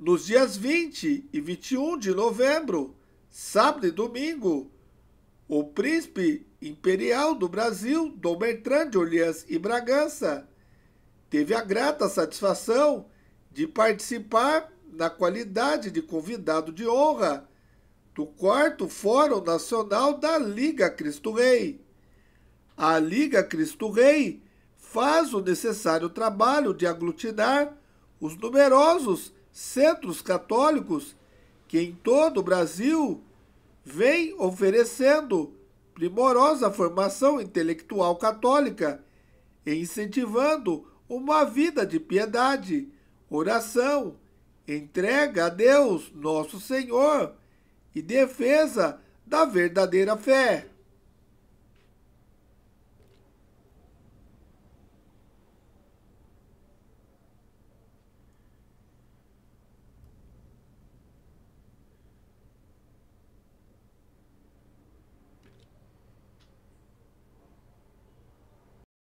nos dias 20 e 21 de novembro, sábado e domingo, o príncipe imperial do Brasil, Dom Bertrand de Orleans e Bragança, teve a grata satisfação de participar na qualidade de convidado de honra do quarto Fórum Nacional da Liga Cristo Rei. A Liga Cristo Rei faz o necessário trabalho de aglutinar os numerosos centros católicos que em todo o Brasil vêm oferecendo primorosa formação intelectual católica e incentivando uma vida de piedade, oração, entrega a Deus, nosso Senhor, e defesa da verdadeira fé.